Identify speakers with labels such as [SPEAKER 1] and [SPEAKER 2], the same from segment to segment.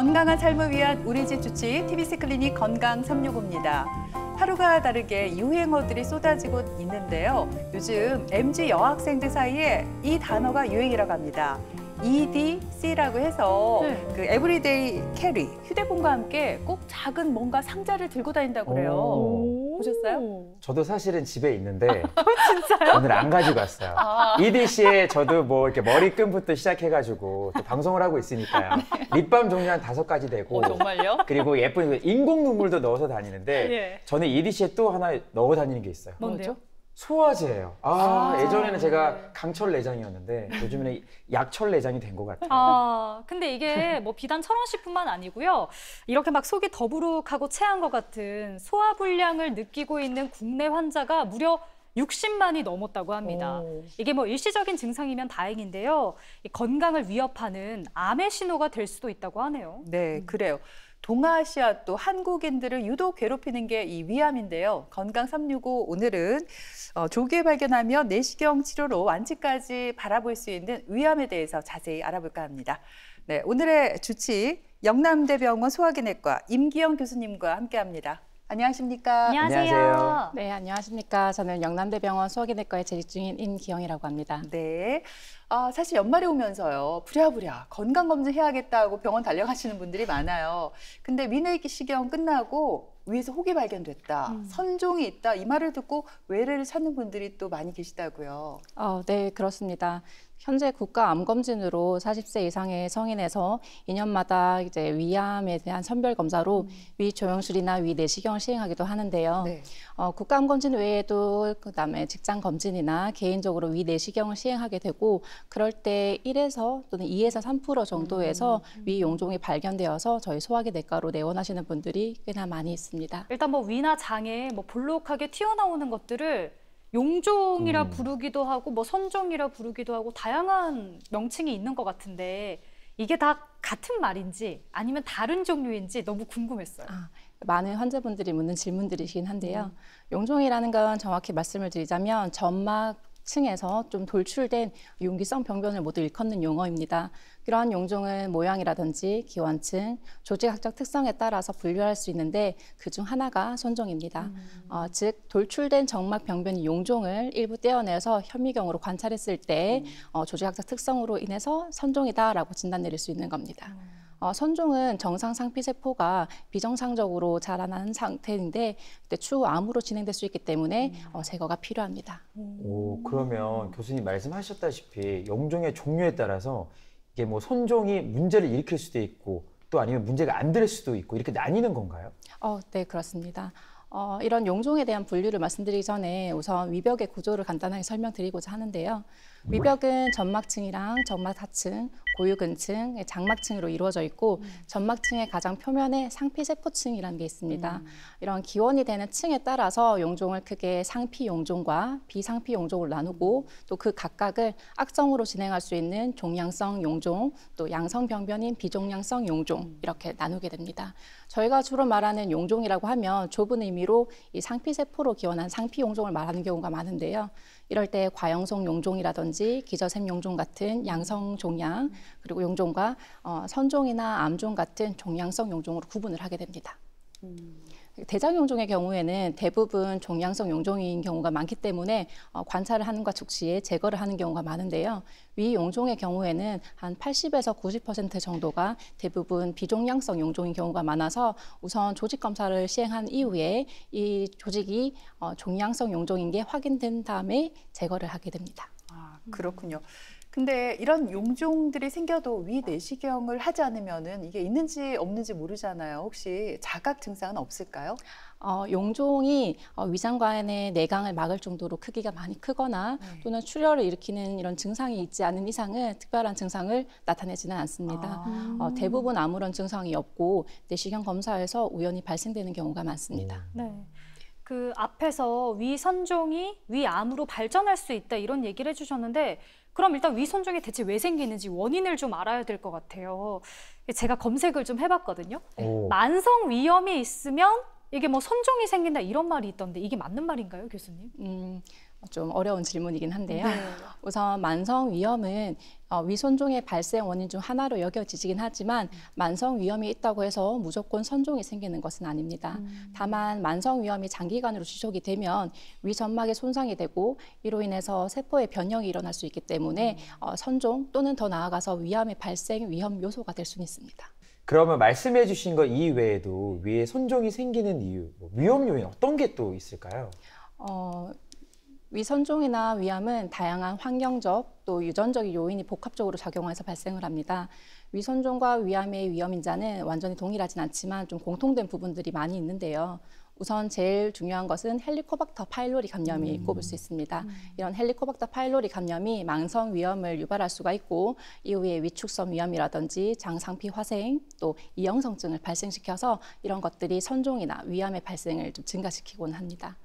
[SPEAKER 1] 건강한 삶을 위한 우리 집 주치 TBC 클리닉 건강 365입니다. 하루가 다르게 유행어들이 쏟아지고 있는데요. 요즘 MZ 여학생들 사이에 이 단어가 유행이라고 합니다. EDC라고 해서 네. 그 에브리데이 캐리, 휴대폰과 함께 꼭 작은 뭔가 상자를 들고 다닌다고 그래요. 오. 보셨어요?
[SPEAKER 2] 저도 사실은 집에 있는데 아, 진짜요? 오늘 안 가지고 왔어요. 아. 이디 씨에 저도 뭐 이렇게 머리끈부터 시작해가지고 또 방송을 하고 있으니까요. 립밤 네. 종류 한 다섯 가지 되고 어, 정말요? 그리고 예쁜 그 인공 눈물도 넣어서 다니는데 예. 저는 이디 씨에 또 하나 넣어 다니는 게 있어요. 뭔데요? 소화제예요. 아, 아, 예전에는 제가 강철 내장이었는데 요즘에는 약철 내장이 된 것 같아요.
[SPEAKER 3] 아, 근데 이게 뭐 비단 천원 씨뿐만 아니고요. 이렇게 막 속이 더부룩하고 체한 것 같은 소화 불량을 느끼고 있는 국내 환자가 무려 60만이 넘었다고 합니다. 오. 이게 뭐 일시적인 증상이면 다행인데요. 건강을 위협하는 암의 신호가 될 수도 있다고 하네요. 네, 음. 그래요. 음. 동아시아 또 한국인들을 유독 괴롭히는 게 이 위암인데요. 건강
[SPEAKER 1] 365 오늘은 어, 조기에 발견하면 내시경 치료로 완치까지 바라볼 수 있는 위암에 대해서 자세히 알아볼까 합니다. 네, 오늘의 주치
[SPEAKER 4] 영남대병원 소화기내과 임기영 교수님과 함께합니다. 안녕하십니까? 안녕하세요. 안녕하세요. 네, 안녕하십니까? 저는 영남대병원 소화기내과에 재직 중인 임기영이라고 합니다. 네. 아, 사실 연말에 오면서요. 부랴부랴 건강검진 해야겠다고 병원 달려가시는 분들이
[SPEAKER 1] 많아요. 근데 위내시경 기 끝나고 위에서 혹이 발견됐다, 음. 선종이 있다
[SPEAKER 4] 이 말을 듣고 외래를 찾는 분들이 또 많이 계시다고요. 어, 네, 그렇습니다. 현재 국가암검진으로 40세 이상의 성인에서 2년마다 이제 위암에 대한 선별 검사로 음. 위조영술이나 위내시경 시행하기도 하는데요. 네. 어, 국가암검진 외에도 그다음에 직장 검진이나 개인적으로 위내시경을 시행하게 되고 그럴 때 1에서 또는 2에서 3% 정도에서 음. 위용종이 발견되어서 저희 소화기내과로 내원하시는 분들이 꽤나 많이 있습니다.
[SPEAKER 3] 일단 뭐 위나 장에 뭐 볼록하게 튀어나오는 것들을 용종이라 음. 부르기도 하고 뭐 선종이라 부르기도 하고 다양한 명칭이 있는 것 같은데 이게 다 같은 말인지 아니면 다른 종류인지 너무 궁금했어요. 아,
[SPEAKER 4] 많은 환자분들이 묻는 질문들이긴 한데요. 음. 용종이라는 건 정확히 말씀을 드리자면 점막 층에서 좀 돌출된 용기성 병변을 모두 일컫는 용어입니다. 이러한 용종은 모양이라든지 기원층, 조직학적 특성에 따라서 분류할 수 있는데 그 중 하나가 손종입니다. 음. 어, 즉 돌출된 정막 병변 이 용종을 일부 떼어내서 현미경으로 관찰했을 때 음. 어, 조직학적 특성으로 인해서 선종이다라고 진단 내릴 수 있는 겁니다. 음. 어, 선종은 정상 상피세포가 비정상적으로 자라나는 상태인데 그때 추후 암으로 진행될 수 있기 때문에 음. 어, 제거가 필요합니다.
[SPEAKER 2] 음. 오, 그러면 교수님 말씀하셨다시피 용종의 종류에 따라서 이게 뭐 손종이 문제를 일으킬 수도 있고 또 아니면 문제가 안 될 수도 있고 이렇게 나뉘는 건가요?
[SPEAKER 4] 어, 네, 그렇습니다. 어, 이런 용종에 대한 분류를 말씀드리기 전에 우선 위벽의 구조를 간단하게 설명드리고자 하는데요. 위벽은 점막층이랑 점막하층, 고유근층, 장막층으로 이루어져 있고 음. 점막층의 가장 표면에 상피세포층이라는 게 있습니다. 음. 이런 기원이 되는 층에 따라서 용종을 크게 상피용종과 비상피용종으로 나누고 또 그 각각을 악성으로 진행할 수 있는 종양성 용종, 또 양성병변인 비종양성 용종 음. 이렇게 나누게 됩니다. 저희가 주로 말하는 용종이라고 하면 좁은 의미로 이 상피세포로 기원한 상피용종을 말하는 경우가 많은데요. 이럴 때 과형성 용종이라든지 기저샘 용종 같은 양성 종양 그리고 용종과 어, 선종이나 암종 같은 종양성 용종으로 구분을 하게 됩니다. 음. 대장 용종의 경우에는 대부분 종양성 용종인 경우가 많기 때문에 어, 관찰을 하는 것 즉시에 제거를 하는 경우가 많은데요. 위 용종의 경우에는 한 80에서 90% 정도가 대부분 비종양성 용종인 경우가 많아서 우선 조직 검사를 시행한 이후에 이 조직이 어, 종양성 용종인 게 확인된 다음에 제거를 하게 됩니다. 아, 그렇군요. 음.
[SPEAKER 1] 근데 이런 용종들이 생겨도 위 내시경을 하지 않으면은 이게 있는지 없는지
[SPEAKER 4] 모르잖아요. 혹시 자각 증상은 없을까요? 어, 용종이 어, 위장관의 내강을 막을 정도로 크기가 많이 크거나 네. 또는 출혈을 일으키는 이런 증상이 있지 않은 이상은 특별한 증상을 나타내지는 않습니다. 아. 어, 대부분 아무런 증상이 없고 내시경 검사에서 우연히 발생되는 경우가 많습니다.
[SPEAKER 3] 음. 네. 그 앞에서 위 선종이 위암으로 발전할 수 있다 이런 얘기를 해주셨는데 그럼 일단 위선종이 대체 왜 생기는지 원인을 좀 알아야 될 것 같아요. 제가 검색을 좀 해봤거든요. 오. 만성 위염이 있으면 이게 뭐 선종이 생긴다 이런 말이 있던데 이게 맞는
[SPEAKER 4] 말인가요, 교수님? 음, 좀 어려운 질문이긴 한데요. 네. 우선 만성 위염은 어, 위선종의 발생 원인 중 하나로 여겨지긴 하지만 음. 만성 위염이 있다고 해서 무조건 선종이 생기는 것은 아닙니다. 음. 다만 만성 위염이 장기간으로 지속이 되면 위 점막에 손상이 되고 이로 인해서 세포의 변형이 일어날 수 있기 때문에 음. 어, 선종 또는 더 나아가서 위암의 발생 위험 요소가 될 수는 있습니다.
[SPEAKER 2] 그러면 말씀해 주신 것 이외에도 위에 선종이 생기는 이유, 뭐 위험 요인 어떤 게 또 있을까요?
[SPEAKER 4] 어, 위선종이나 위암은 다양한 환경적 또 유전적 인 요인이 복합적으로 작용해서 발생을 합니다. 위선종과 위암의 위험 인자는 완전히 동일하진 않지만 좀 공통된 부분들이 많이 있는데요. 우선 제일 중요한 것은 헬리코박터 파일로리 감염이 음. 꼽을 수 있습니다. 음. 이런 헬리코박터 파일로리 감염이 망성 위염을 유발할 수가 있고 이후에 위축성 위염이라든지 장상피 화생 또 이형성증을 발생시켜서 이런 것들이 선종이나 위암의 발생을 좀 증가시키곤 합니다.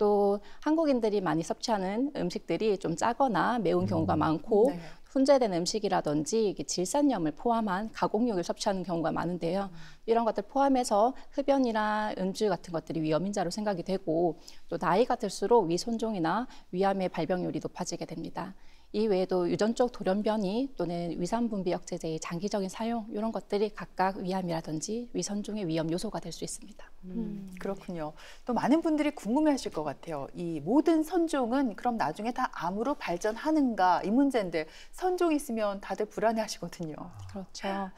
[SPEAKER 4] 또 한국인들이 많이 섭취하는 음식들이 좀 짜거나 매운 경우가 음. 많고 네. 훈제된 음식이라든지 질산염을 포함한 가공육을 섭취하는 경우가 많은데요. 음. 이런 것들 포함해서 흡연이나 음주 같은 것들이 위험인자로 생각이 되고 또 나이가 들수록 위손종이나 위암의 발병률이 높아지게 됩니다. 이 외에도 유전적 돌연변이 또는 위산분비 억제제의 장기적인 사용 이런 것들이 각각 위암이라든지 위선종의 위험 요소가 될 수 있습니다. 음, 음, 그렇군요. 또 많은 분들이 궁금해하실 것
[SPEAKER 1] 같아요. 이 모든 선종은 그럼 나중에 다 암으로 발전하는가 이 문제인데
[SPEAKER 4] 선종 있으면 다들 불안해하시거든요. 아. 그렇죠.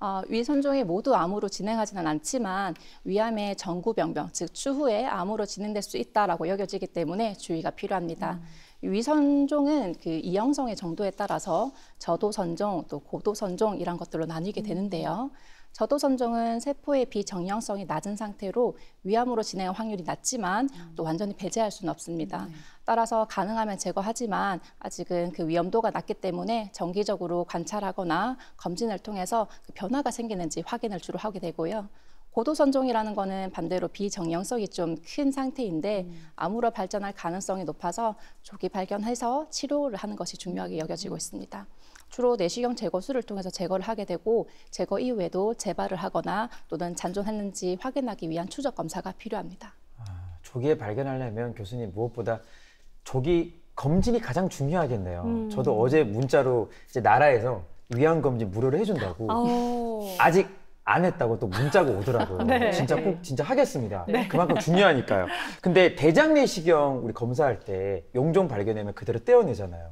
[SPEAKER 4] 어, 위선종이 모두 암으로 진행하지는 않지만 위암의 전구병변 즉 추후에 암으로 진행될 수 있다라고 여겨지기 때문에 주의가 필요합니다. 음. 위선종은 그 이형성의 정도에 따라서 저도선종 또 고도선종 이런 것들로 나뉘게 음. 되는데요. 저도선종은 세포의 비정형성이 낮은 상태로 위암으로 진행할 확률이 낮지만 음. 또 완전히 배제할 수는 없습니다. 음, 네. 따라서 가능하면 제거하지만 아직은 그 위험도가 낮기 때문에 정기적으로 관찰하거나 검진을 통해서 그 변화가 생기는지 확인을 주로 하게 되고요. 고도 선종이라는 거는 반대로 비정형성이 좀 큰 상태인데 음. 암으로 발전할 가능성이 높아서 조기 발견해서 치료를 하는 것이 중요하게 여겨지고 음. 있습니다. 주로 내시경 제거술을 통해서 제거를 하게 되고 제거 이후에도 재발을 하거나 또는 잔존했는지 확인하기 위한 추적 검사가 필요합니다. 아,
[SPEAKER 2] 조기에 발견하려면 교수님 무엇보다 조기 검진이 가장 중요하겠네요. 음. 저도 어제 문자로 이제 나라에서 위안 검진 무료로 해준다고 아직 안 했다고 또 문자가 오더라고요. 네. 진짜 꼭 진짜 하겠습니다. 네. 그만큼 중요하니까요. 근데 대장 내시경 우리 검사할 때 용종 발견되면 그대로 떼어내잖아요.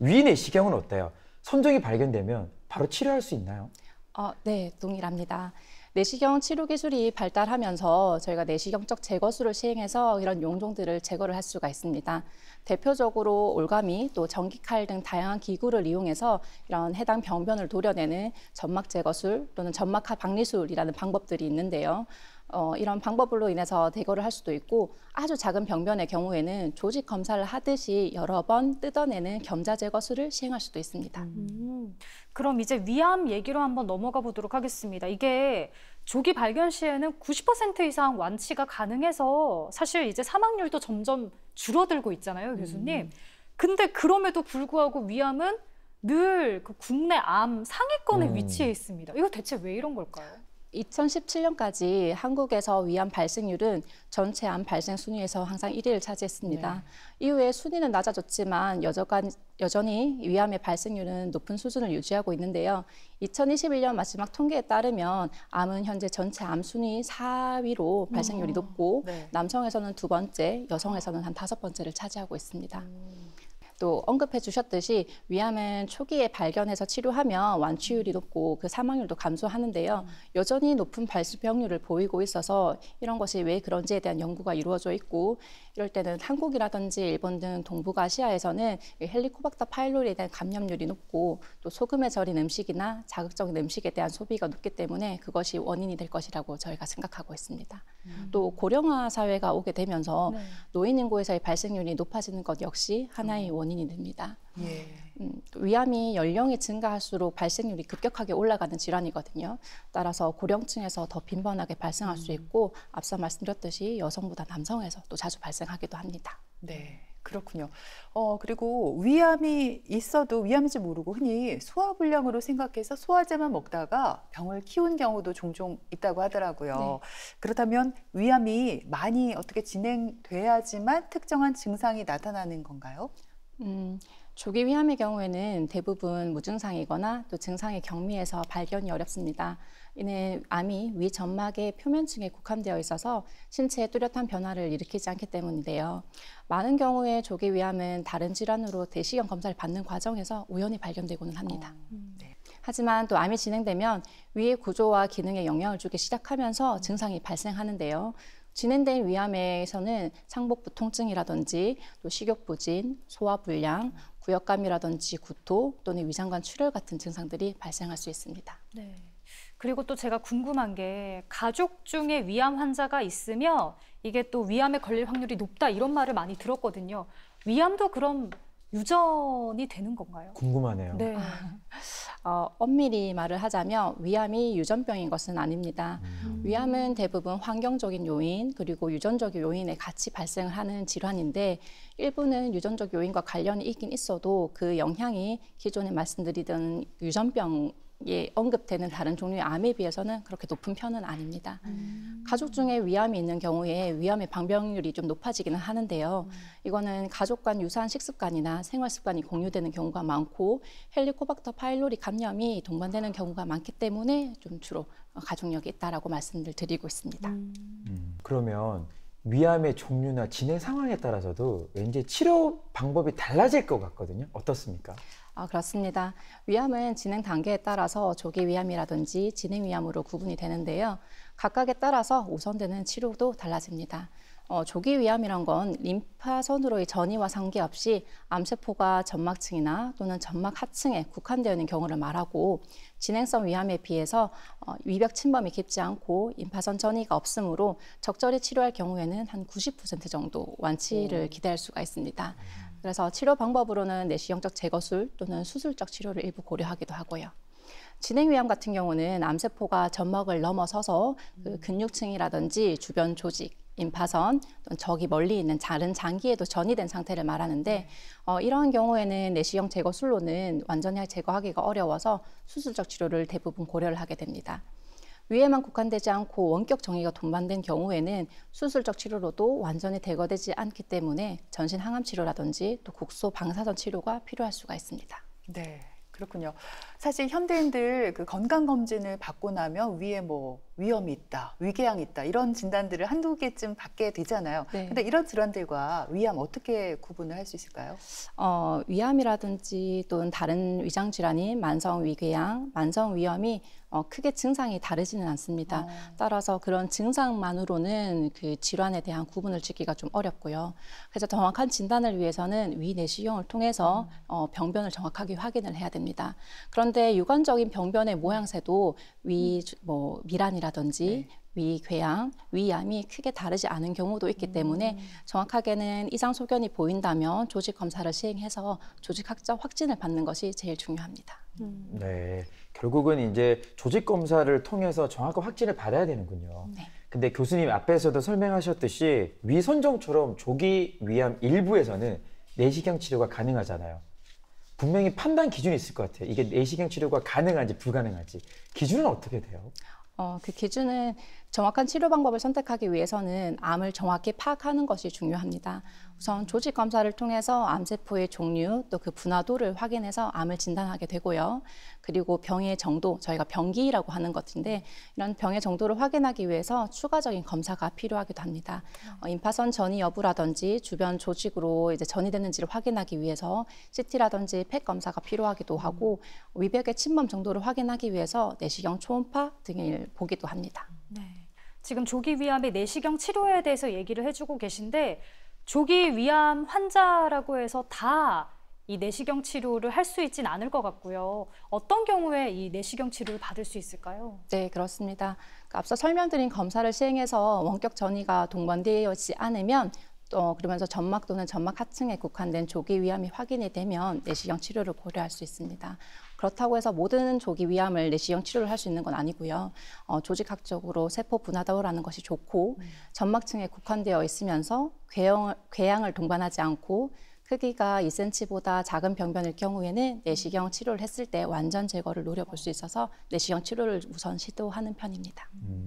[SPEAKER 2] 위 내시경은 어때요? 선종이 발견되면 바로 치료할 수 있나요?
[SPEAKER 4] 어, 네, 동일합니다. 내시경 치료 기술이 발달하면서 저희가 내시경적 제거술을 시행해서 이런 용종들을 제거를 할 수가 있습니다. 대표적으로 올가미 또 전기칼 등 다양한 기구를 이용해서 이런 해당 병변을 도려내는 점막 제거술 또는 점막하 박리술이라는 방법들이 있는데요. 어, 이런 방법으로 인해서 대거를 할 수도 있고 아주 작은 병변의 경우에는 조직 검사를 하듯이 여러 번 뜯어내는 겸자 제거 수을 시행할 수도 있습니다.
[SPEAKER 3] 음, 그럼 이제 위암 얘기로 한번 넘어가 보도록 하겠습니다. 이게 조기 발견 시에는 90% 이상 완치가 가능해서 사실 이제 사망률도 점점 줄어들고 있잖아요, 교수님. 음. 근데 그럼에도 불구하고 위암은
[SPEAKER 4] 늘 그 국내 암 상위권에 음. 위치해 있습니다. 이거 대체 왜 이런 걸까요? 2017년까지 한국에서 위암 발생률은 전체 암 발생 순위에서 항상 1위를 차지했습니다. 네. 이후에 순위는 낮아졌지만 여전히, 여전히 위암의 발생률은 높은 수준을 유지하고 있는데요. 2021년 마지막 통계에 따르면 암은 현재 전체 암 순위 4위로 발생률이 음. 높고 네. 남성에서는 두 번째, 여성에서는 한 다섯 번째를 차지하고 있습니다. 음. 또 언급해 주셨듯이 위암은 초기에 발견해서 치료하면 완치율이 높고 그 사망률도 감소하는데요. 음. 여전히 높은 발병률을 수 보이고 있어서 이런 것이 왜 그런지에 대한 연구가 이루어져 있고 이럴 때는 한국이라든지 일본 등 동북아시아에서는 헬리코박터 파일로리에 대한 감염률이 높고 또 소금에 절인 음식이나 자극적인 음식에 대한 소비가 높기 때문에 그것이 원인이 될 것이라고 저희가 생각하고 있습니다. 음. 또 고령화 사회가 오게 되면서 네. 노인 인구에서의 발생률이 높아지는 것 역시 하나의 음. 원인 입니다 원인이 됩니다. 예. 음, 위암이 연령이 증가할수록 발생률이 급격하게 올라가는 질환이거든요. 따라서 고령층에서 더 빈번하게 발생할 음. 수 있고 앞서 말씀드렸듯이 여성보다 남성에서 또 자주 발생하기도 합니다.
[SPEAKER 1] 네. 그렇군요. 어, 그리고 위암이 있어도 위암인지 모르고 흔히 소화불량으로 생각해서 소화제만 먹다가 병을 키운 경우도 종종 있다고 하더라고요. 네. 그렇다면 위암이 많이 어떻게 진행돼야지만
[SPEAKER 4] 특정한 증상이 나타나는 건가요? 음, 조기 위암의 경우에는 대부분 무증상이거나 또 증상의 경미에서 발견이 어렵습니다. 이는 암이 위 점막의 표면층에 국한되어 있어서 신체에 뚜렷한 변화를 일으키지 않기 때문인데요. 많은 경우에 조기 위암은 다른 질환으로 대시경 검사를 받는 과정에서 우연히 발견되고는 합니다. 어, 음. 네. 하지만 또 암이 진행되면 위의 구조와 기능에 영향을 주기 시작하면서 음. 증상이 발생하는데요. 진행된 위암에서는 상복부 통증이라든지 또 식욕부진, 소화불량, 구역감이라든지 구토 또는 위장관 출혈 같은 증상들이 발생할 수 있습니다.
[SPEAKER 3] 네. 그리고 또 제가 궁금한 게 가족 중에 위암 환자가 있으며 이게 또 위암에 걸릴 확률이 높다 이런
[SPEAKER 4] 말을 많이 들었거든요. 위암도 그럼 유전이 되는 건가요?
[SPEAKER 2] 궁금하네요. 네.
[SPEAKER 4] 아. 어, 엄밀히 말을 하자면 위암이 유전병인 것은 아닙니다. 음. 위암은 대부분 환경적인 요인 그리고 유전적 요인에 같이 발생을 하는 질환인데 일부는 유전적 요인과 관련이 있긴 있어도 그 영향이 기존에 말씀드리던 유전병 예, 언급되는 다른 종류의 암에 비해서는 그렇게 높은 편은 아닙니다. 음. 가족 중에 위암이 있는 경우에 위암의 방병률이 좀 높아지기는 하는데요. 음. 이거는 가족 간 유사한 식습관이나 생활 습관이 공유되는 경우가 많고 헬리코박터 파일로리 감염이 동반되는 경우가 많기 때문에 좀 주로 가족력이 있다라고 말씀을 드리고 있습니다. 음.
[SPEAKER 2] 음 그러면 위암의 종류나 진행 상황에 따라서도 왠지 치료 방법이 달라질 것 같거든요. 어떻습니까?
[SPEAKER 4] 아, 그렇습니다. 위암은 진행 단계에 따라서 조기 위암이라든지 진행 위암으로 구분이 되는데요. 각각에 따라서 우선되는 치료도 달라집니다. 어, 조기 위암이란 건 림파선으로의 전이와 상계없이 암세포가 점막층이나 또는 점막 하층에 국한되어 있는 경우를 말하고 진행성 위암에 비해서 어, 위벽 침범이 깊지 않고 임파선 전이가 없으므로 적절히 치료할 경우에는 한 90% 정도 완치를 오. 기대할 수가 있습니다. 음. 그래서 치료 방법으로는 내시경적 제거술 또는 수술적 치료를 일부 고려하기도 하고요. 진행위암 같은 경우는 암세포가 점막을 넘어서서 그 음. 근육층이라든지 주변 조직, 임파선 또는 저기 멀리 있는 다른 장기에도 전이된 상태를 말하는데 네. 어, 이러한 경우에는 내시경 제거술로는 완전히 제거하기가 어려워서 수술적 치료를 대부분 고려를 하게 됩니다. 위에만 국한되지 않고 원격 정의가 동반된 경우에는 수술적 치료로도 완전히 대거되지 않기 때문에 전신 항암 치료라든지 또 국소 방사선 치료가 필요할 수가 있습니다.
[SPEAKER 1] 네, 그렇군요. 사실 현대인들 그 건강검진을 받고 나면 위에 뭐 위염이 있다, 위궤양 있다 이런 진단들을 한두 개쯤 받게 되잖아요. 네. 근데 이런 질환들과 위암 어떻게 구분을 할 수 있을까요?
[SPEAKER 4] 어, 위암이라든지 또는 다른 위장 질환인 만성 위궤양, 만성 위염이 어, 크게 증상이 다르지는 않습니다. 어. 따라서 그런 증상만으로는 그 질환에 대한 구분을 짓기가 좀 어렵고요. 그래서 정확한 진단을 위해서는 위내시경을 통해서 음. 어, 병변을 정확하게 확인을 해야 됩니다. 그런데 고대 유관적인 병변의 모양새도 위뭐 음. 미란이라든지 네. 위궤양, 위암이 크게 다르지 않은 경우도 있기 음. 때문에 정확하게는 이상 소견이 보인다면 조직 검사를 시행해서 조직 학적 확진을 받는 것이 제일 중요합니다. 음.
[SPEAKER 2] 네, 결국은 이제 조직 검사를 통해서 정확한 확진을 받아야 되는군요. 네. 근데 교수님 앞에서도 설명하셨듯이 위선종처럼 조기 위암 일부에서는 내시경 치료가 가능하잖아요. 분명히 판단 기준이 있을 것 같아요. 이게 내시경 치료가 가능한지 불가능한지 기준은 어떻게 돼요?
[SPEAKER 4] 어, 그 기준은 정확한 치료 방법을 선택하기 위해서는 암을 정확히 파악하는 것이 중요합니다. 우선 조직 검사를 통해서 암세포의 종류 또 그 분화도를 확인해서 암을 진단하게 되고요. 그리고 병의 정도, 저희가 병기라고 하는 것인데 이런 병의 정도를 확인하기 위해서 추가적인 검사가 필요하기도 합니다. 음. 어, 임파선 전이 여부라든지 주변 조직으로 이제 전이 됐는지를 확인하기 위해서 CT라든지 팩 검사가 필요하기도 음. 하고 위벽의 침범 정도를 확인하기 위해서 내시경 초음파 등을 보기도 합니다.
[SPEAKER 3] 네. 지금 조기 위암의 내시경 치료에 대해서 얘기를 해주고 계신데 조기 위암 환자라고 해서 다이 내시경 치료를 할 수 있진 않을 것 같고요. 어떤 경우에 이 내시경 치료를 받을 수 있을까요?
[SPEAKER 4] 네, 그렇습니다. 그러니까 앞서 설명드린 검사를 시행해서 원격 전이가 동반되지 않으면 또 그러면서 점막 또는 점막 하층에 국한된 조기 위암이 확인이 되면 내시경 치료를 고려할 수 있습니다. 그렇다고 해서 모든 조기 위암을 내시경 치료를 할 수 있는 건 아니고요. 어, 조직학적으로 세포 분화도라는 것이 좋고 음. 점막층에 국한되어 있으면서 궤양, 궤양을 동반하지 않고 크기가 2cm보다 작은 병변일 경우에는 내시경 치료를 했을 때 완전 제거를 노려볼 수 있어서 내시경 치료를 우선 시도하는 편입니다. 음.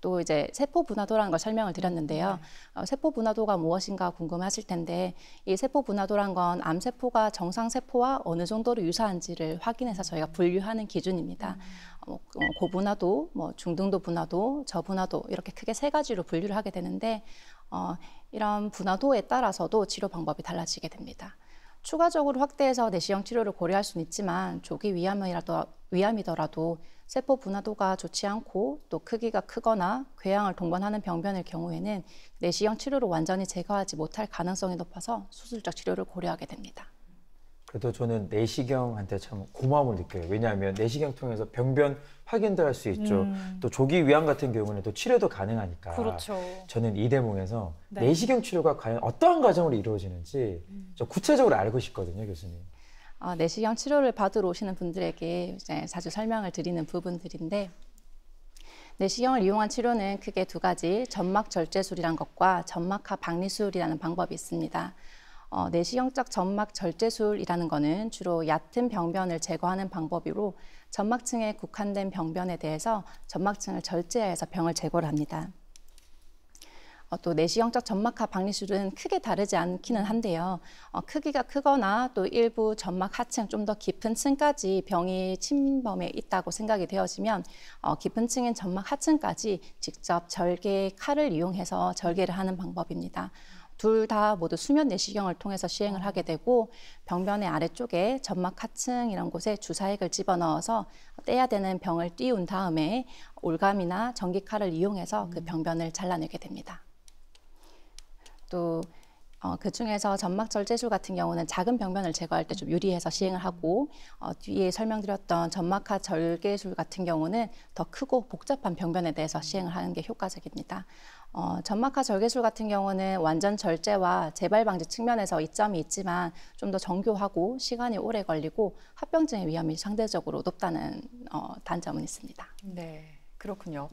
[SPEAKER 4] 또 이제 세포 분화도라는 걸 설명을 드렸는데요. 네. 어, 세포 분화도가 무엇인가 궁금하실 텐데 이 세포 분화도란 건 암세포가 정상 세포와 어느 정도로 유사한지를 확인해서 저희가 분류하는 기준입니다. 음. 어, 뭐, 고분화도, 뭐 중등도 분화도, 저분화도 이렇게 크게 세 가지로 분류를 하게 되는데 어, 이런 분화도에 따라서도 치료 방법이 달라지게 됩니다. 추가적으로 확대해서 내시경 치료를 고려할 수는 있지만 조기 위암이라도, 위암이더라도 세포 분화도가 좋지 않고 또 크기가 크거나 궤양을 동반하는 병변일 경우에는 내시경 치료로 완전히 제거하지 못할 가능성이 높아서 수술적 치료를 고려하게 됩니다.
[SPEAKER 2] 그래도 저는 내시경한테 참 고마움을 느껴요. 왜냐하면 내시경 통해서 병변 확인도 할 수 있죠. 음. 또 조기 위암 같은 경우는 또 치료도 가능하니까. 그렇죠. 저는 이대목에서 네. 내시경 치료가 과연 어떠한 과정으로 이루어지는지 음. 저 구체적으로 알고 싶거든요, 교수님.
[SPEAKER 4] 아, 내시경 치료를 받으러 오시는 분들에게 이제 자주 설명을 드리는 부분들인데 내시경을 이용한 치료는 크게 두 가지 점막 절제술이란 것과 점막하 박리술이라는 방법이 있습니다. 어, 내시경적 점막 절제술이라는 것은 주로 얕은 병변을 제거하는 방법으로 점막층에 국한된 병변에 대해서 점막층을 절제해서 병을 제거를 합니다. 어, 또 내시경적 점막하 박리술은 크게 다르지 않기는 한데요. 어, 크기가 크거나 또 일부 점막 하층 좀 더 깊은 층까지 병이 침범해 있다고 생각이 되어지면 어, 깊은 층인 점막 하층까지 직접 절개 칼을 이용해서 절개를 하는 방법입니다. 둘다 모두 수면 내시경을 통해서 시행을 하게 되고 병변의 아래쪽에 점막 하층 이런 곳에 주사액을 집어넣어서 떼야 되는 병을 띄운 다음에 올감이나 전기칼을 이용해서 그 병변을 음. 잘라내게 됩니다. 또 어, 그 중에서 점막절 제술 같은 경우는 작은 병변을 제거할 때 좀 유리해서 시행을 하고 어, 뒤에 설명드렸던 점막하 절개술 같은 경우는 더 크고 복잡한 병변에 대해서 시행을 하는 게 효과적입니다. 어, 점막하 절개술 같은 경우는 완전 절제와 재발 방지 측면에서 이점이 있지만 좀 더 정교하고 시간이 오래 걸리고 합병증의 위험이 상대적으로 높다는 어, 단점은 있습니다.
[SPEAKER 1] 네, 그렇군요.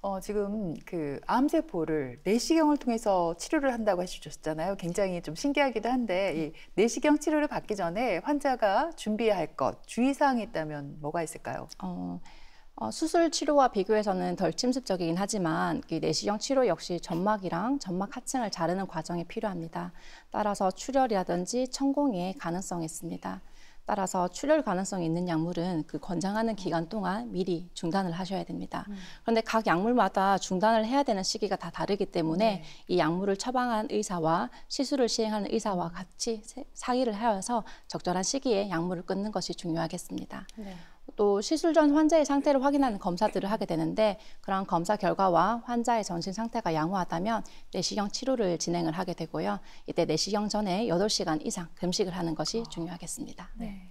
[SPEAKER 1] 어, 지금 그 암세포를 내시경을 통해서 치료를 한다고 해주셨잖아요. 굉장히 좀 신기하기도 한데 이 내시경 치료를 받기 전에 환자가 준비해야 할 것,
[SPEAKER 4] 주의사항이 있다면 뭐가 있을까요? 어, 어, 수술 치료와 비교해서는 덜 침습적이긴 하지만 내시경 치료 역시 점막이랑 점막 하층을 자르는 과정이 필요합니다. 따라서 출혈이라든지 천공의 가능성이 있습니다. 따라서 출혈 가능성이 있는 약물은 그 권장하는 기간 동안 미리 중단을 하셔야 됩니다. 음. 그런데 각 약물마다 중단을 해야 되는 시기가 다 다르기 때문에 네. 이 약물을 처방한 의사와 시술을 시행하는 의사와 같이 사의를 하여서 적절한 시기에 약물을 끊는 것이 중요하겠습니다. 네. 또 시술 전 환자의 상태를 확인하는 검사들을 하게 되는데 그런 검사 결과와 환자의 정신 상태가 양호하다면 내시경 치료를 진행을 하게 되고요. 이때 내시경 전에 여덟 시간 이상 금식을 하는 것이 아, 중요하겠습니다. 네.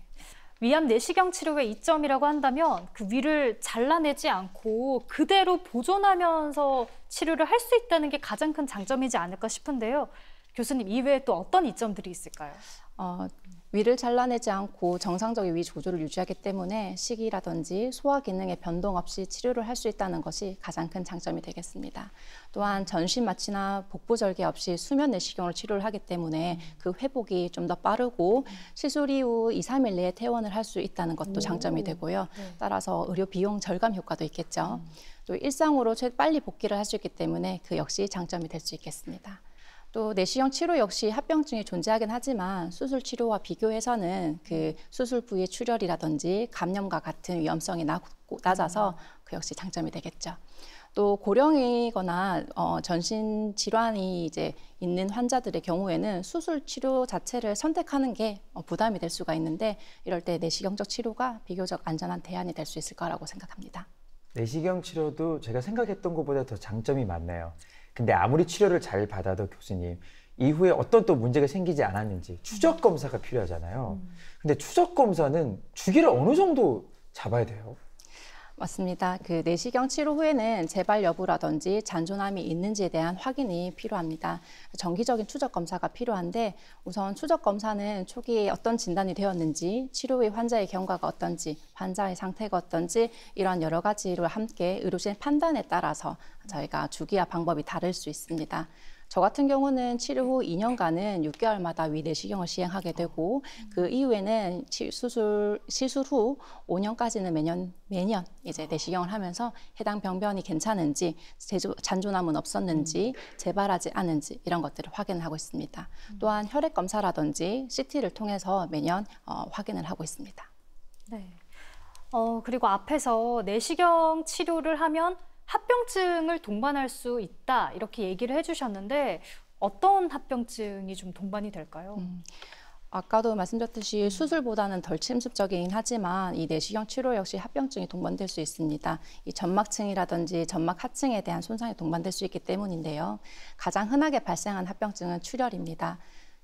[SPEAKER 4] 위암
[SPEAKER 3] 내시경 치료의 이점이라고 한다면 그 위를 잘라내지 않고 그대로 보존하면서 치료를 할 수 있다는 게 가장 큰 장점이지 않을까 싶은데요. 교수님 이외에 또 어떤 이점들이 있을까요?
[SPEAKER 4] 어, 위를 잘라내지 않고 정상적인 위 조절을 유지하기 때문에 식이라든지 소화 기능의 변동 없이 치료를 할 수 있다는 것이 가장 큰 장점이 되겠습니다. 또한 전신 마취나 복부 절개 없이 수면 내시경을 치료를 하기 때문에 그 회복이 좀 더 빠르고 시술이 후 2, 3일 내에 퇴원을 할 수 있다는 것도 장점이 되고요. 네. 따라서 의료 비용 절감 효과도 있겠죠. 또 일상으로 빨리 복귀를 할 수 있기 때문에 그 역시 장점이 될 수 있겠습니다. 또 내시경 치료 역시 합병증이 존재하긴 하지만 수술 치료와 비교해서는 그 음. 수술 부위의 출혈이라든지 감염과 같은 위험성이 낮아서 음. 그 역시 장점이 되겠죠. 또 고령이거나 어, 전신 질환이 이제 있는 환자들의 경우에는 수술 치료 자체를 선택하는 게 어, 부담이 될 수가 있는데 이럴 때 내시경적 치료가 비교적 안전한 대안이 될 수 있을 거라고 생각합니다.
[SPEAKER 2] 내시경 치료도 제가 생각했던 것보다 더 장점이 많네요. 근데 아무리 치료를 잘 받아도 교수님 이후에 어떤 또 문제가 생기지 않았는지 추적 검사가 필요하잖아요. 음. 근데 추적 검사는 주기를 어느 정도 잡아야 돼요?
[SPEAKER 4] 맞습니다. 그 내시경 치료 후에는 재발 여부라든지 잔존함이 있는지에 대한 확인이 필요합니다. 정기적인 추적 검사가 필요한데 우선 추적 검사는 초기에 어떤 진단이 되었는지 치료 후 환자의 경과가 어떤지 환자의 상태가 어떤지 이런 여러 가지를 함께 의료진 판단에 따라서 저희가 주기와 방법이 다를 수 있습니다. 저 같은 경우는 치료 후 2년간은 6개월마다 위내시경을 시행하게 되고 그 이후에는 수술 시술 후 5년까지는 매년 매년 이제 내시경을 하면서 해당 병변이 괜찮은지 잔존함은 없었는지 재발하지 않은지 이런 것들을 확인 하고 있습니다. 또한 혈액 검사라든지 CT를 통해서 매년 어, 확인을 하고 있습니다.
[SPEAKER 3] 네. 어, 그리고 앞에서 내시경 치료를 하면 합병증을 동반할 수 있다 이렇게 얘기를 해주셨는데 어떤 합병증이 좀 동반이 될까요? 음.
[SPEAKER 4] 아까도 말씀드렸듯이 음. 수술보다는 덜 침습적이긴 하지만 이 내시경 치료 역시 합병증이 동반될 수 있습니다. 이 점막층이라든지 점막 하층에 대한 손상이 동반될 수 있기 때문인데요. 가장 흔하게 발생한 합병증은 출혈입니다.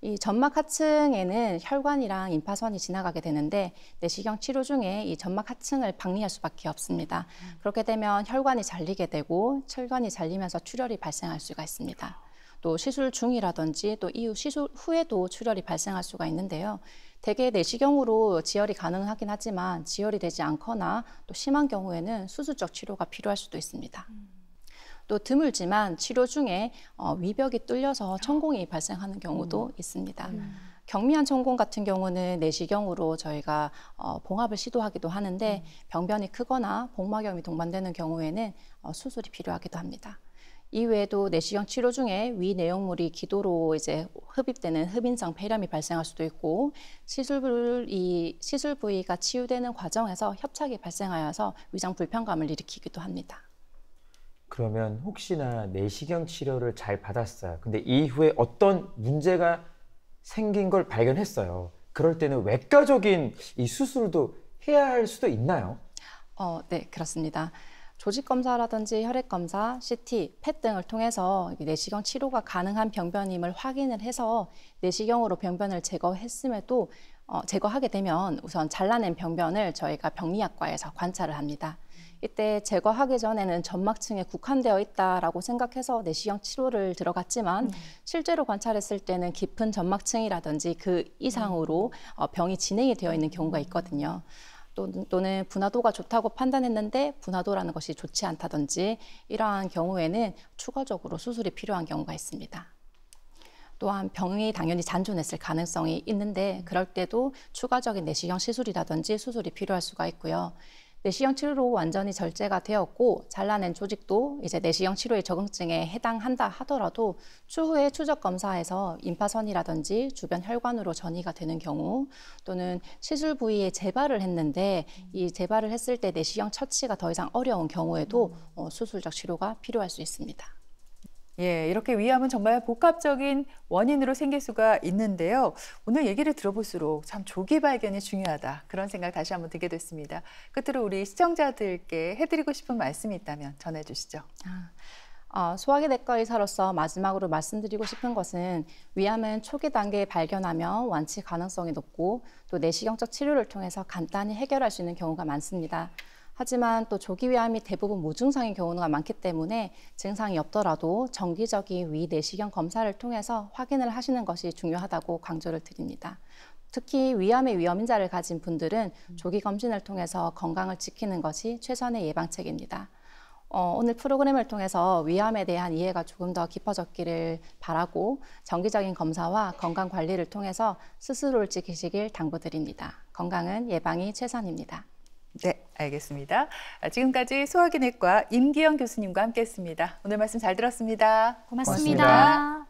[SPEAKER 4] 이 점막 하층에는 혈관이랑 임파선이 지나가게 되는데 내시경 치료 중에 이 점막 하층을 박리할 수밖에 없습니다. 음. 그렇게 되면 혈관이 잘리게 되고 철관이 잘리면서 출혈이 발생할 수가 있습니다. 또 시술 중이라든지 또 이후 시술 후에도 출혈이 발생할 수가 있는데요. 대개 내시경으로 지혈이 가능하긴 하지만 지혈이 되지 않거나 또 심한 경우에는 수술적 치료가 필요할 수도 있습니다. 음. 또 드물지만 치료 중에 어, 위벽이 뚫려서 천공이 발생하는 경우도 음. 있습니다. 음. 경미한 천공 같은 경우는 내시경으로 저희가 어, 봉합을 시도하기도 하는데 음. 병변이 크거나 복막염이 동반되는 경우에는 어, 수술이 필요하기도 합니다. 이외에도 내시경 치료 중에 위 내용물이 기도로 이제 흡입되는 흡인성 폐렴이 발생할 수도 있고 시술 부위 시술 부위가 치유되는 과정에서 협착이 발생하여서 위장 불편감을 일으키기도 합니다.
[SPEAKER 2] 그러면 혹시나 내시경 치료를 잘 받았어요. 근데 이후에 어떤 문제가 생긴 걸 발견했어요. 그럴 때는 외과적인 이 수술도 해야 할 수도 있나요?
[SPEAKER 4] 어, 네, 그렇습니다. 조직 검사라든지 혈액 검사, CT, 펫 등을 통해서 내시경 치료가 가능한 병변임을 확인을 해서 내시경으로 병변을 제거했음에도 어, 제거하게 되면 우선 잘라낸 병변을 저희가 병리학과에서 관찰을 합니다. 이때 제거하기 전에는 점막층에 국한되어 있다라고 생각해서 내시경 치료를 들어갔지만 음. 실제로 관찰했을 때는 깊은 점막층이라든지 그 이상으로 음. 어, 병이 진행이 되어 있는 경우가 있거든요. 또는 분화도가 좋다고 판단했는데 분화도라는 것이 좋지 않다든지 이러한 경우에는 추가적으로 수술이 필요한 경우가 있습니다. 또한 병이 당연히 잔존했을 가능성이 있는데 그럴 때도 추가적인 내시경 시술이라든지 수술이 필요할 수가 있고요. 내시경 네, 치료로 완전히 절제가 되었고 잘라낸 조직도 이제 내시경 치료의 적응증에 해당한다 하더라도 추후에 추적 검사에서 임파선이라든지 주변 혈관으로 전이가 되는 경우 또는 시술 부위에 재발을 했는데 이 재발을 했을 때 내시경 처치가 더 이상 어려운 경우에도 음. 어, 수술적 치료가 필요할 수 있습니다.
[SPEAKER 1] 예, 이렇게 위암은 정말 복합적인 원인으로 생길 수가 있는데요. 오늘 얘기를 들어볼수록 참 조기 발견이 중요하다. 그런 생각 다시 한번 들게 됐습니다. 끝으로 우리 시청자들께 해드리고 싶은 말씀이 있다면 전해주시죠.
[SPEAKER 4] 아. 어, 소화기 내과 의사로서 마지막으로 말씀드리고 싶은 것은 위암은 초기 단계에 발견하면 완치 가능성이 높고 또 내시경적 치료를 통해서 간단히 해결할 수 있는 경우가 많습니다. 하지만 또 조기위암이 대부분 무증상인 경우가 많기 때문에 증상이 없더라도 정기적인 위 내시경 검사를 통해서 확인을 하시는 것이 중요하다고 강조를 드립니다. 특히 위암의 위험인자를 가진 분들은 조기 검진을 통해서 건강을 지키는 것이 최선의 예방책입니다. 어, 오늘 프로그램을 통해서 위암에 대한 이해가 조금 더 깊어졌기를 바라고 정기적인 검사와 건강 관리를 통해서 스스로를 지키시길 당부드립니다. 건강은 예방이 최선입니다. 네, 알겠습니다. 아, 지금까지 소화기내과 임기영 교수님과
[SPEAKER 1] 함께했습니다. 오늘 말씀 잘 들었습니다 고맙습니다. 고맙습니다.